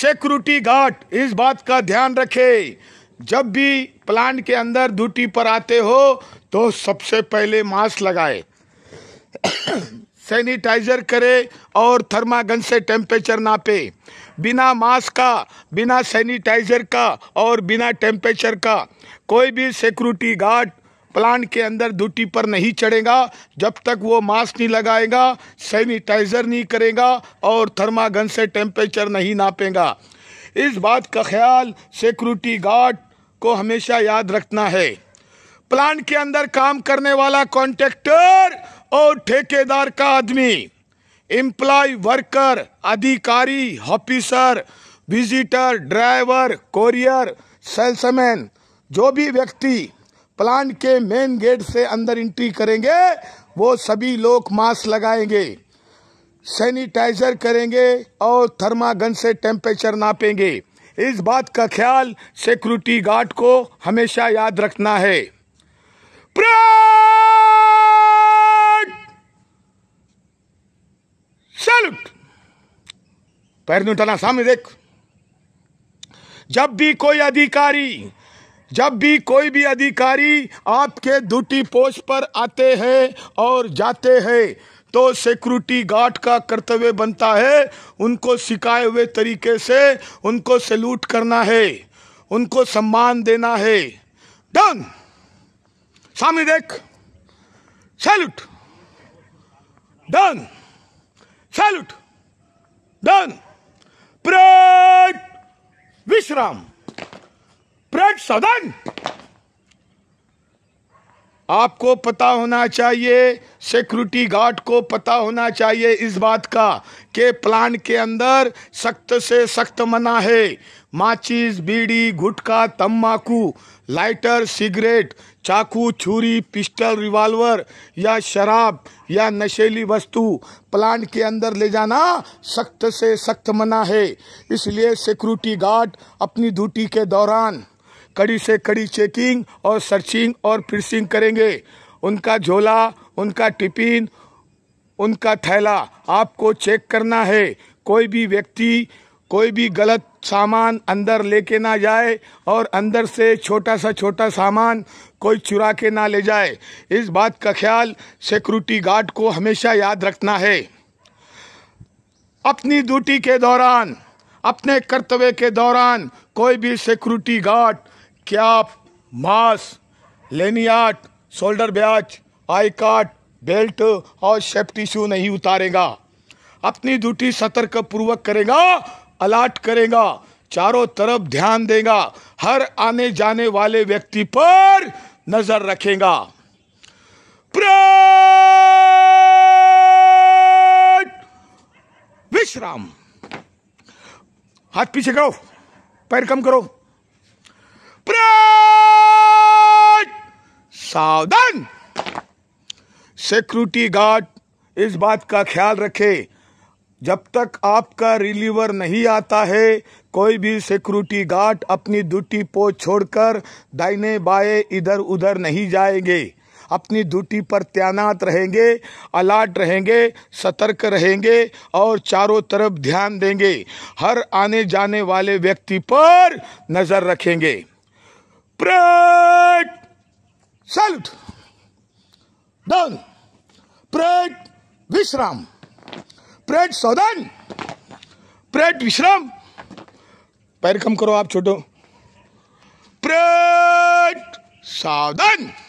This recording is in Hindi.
सिक्योरिटी गार्ड इस बात का ध्यान रखे जब भी प्लांट के अंदर ड्यूटी पर आते हो तो सबसे पहले मास्क लगाए सैनिटाइजर करे और थर्मागन से टेम्परेचर नापे बिना मास्क का बिना सैनिटाइजर का और बिना टेम्परेचर का कोई भी सिक्योरिटी गार्ड प्लांट के अंदर ड्यूटी पर नहीं चढ़ेगा जब तक वो मास्क नहीं लगाएगा सैनिटाइज़र नहीं करेगा और थर्मागन से टेम्परेचर नहीं नापेगा इस बात का ख्याल सिक्योरिटी गार्ड को हमेशा याद रखना है प्लांट के अंदर काम करने वाला कॉन्ट्रेक्टर और ठेकेदार का आदमी एम्प्लॉय वर्कर अधिकारी officer visitor driver courier salesman जो भी व्यक्ति प्लांट के मेन गेट से अंदर एंट्री करेंगे वो सभी लोग मास्क लगाएंगे सैनिटाइजर करेंगे और थर्मागन से टेम्परेचर नापेंगे इस बात का ख्याल सिक्योरिटी गार्ड को हमेशा याद रखना है सल्यूट पैर उठाना सामने देख जब भी कोई अधिकारी जब भी कोई भी अधिकारी आपके ड्यूटी पोस्ट पर आते हैं और जाते हैं तो सिक्योरिटी गार्ड का कर्तव्य बनता है उनको सिखाए हुए तरीके से उनको सैल्यूट करना है उनको सम्मान देना है डन सामने देख salute done salute done parade विश्राम साहब सदन आपको पता होना चाहिए सिक्योरिटी गार्ड को पता होना चाहिए इस बात का कि प्लान के अंदर सख्त से सख्त मना है माचिस बीड़ी गुटखा तम्बाकू लाइटर सिगरेट चाकू छुरी पिस्टल रिवॉल्वर या शराब या नशेली वस्तु प्लान के अंदर ले जाना सख्त से सख्त मना है इसलिए सिक्योरिटी गार्ड अपनी ड्यूटी के दौरान कड़ी से कड़ी चेकिंग और सर्चिंग और पिरसिंग करेंगे उनका झोला उनका टिफिन उनका थैला आपको चेक करना है कोई भी व्यक्ति कोई भी गलत सामान अंदर लेके ना जाए और अंदर से छोटा सा छोटा सामान कोई चुरा के ना ले जाए इस बात का ख्याल सिक्योरिटी गार्ड को हमेशा याद रखना है अपनी ड्यूटी के दौरान अपने कर्तव्य के दौरान कोई भी सिक्योरिटी गार्ड कैप आप mask lanyard shoulder badge I card belt और सेफ्टी शू नहीं उतारेगा अपनी ड्यूटी सतर्क पूर्वक करेगा अलर्ट करेगा चारों तरफ ध्यान देगा हर आने जाने वाले व्यक्ति पर नजर रखेगा विश्राम हाथ पीछे करो पैर कम करो ऑपरेट सावधान सिक्योरिटी गार्ड इस बात का ख्याल रखे जब तक आपका रिलीवर नहीं आता है कोई भी सिक्योरिटी गार्ड अपनी ड्यूटी पोस्ट छोड़कर दाहिने बाएं इधर उधर नहीं जाएंगे अपनी ड्यूटी पर तैनात रहेंगे अलर्ट रहेंगे सतर्क रहेंगे और चारों तरफ ध्यान देंगे हर आने जाने वाले व्यक्ति पर नज़र रखेंगे Break. Salute. Done. Prayed. Vishram. Prayed Sodan. Prayed Vishram. पैर कम करो आप छोटो प्रेट साधन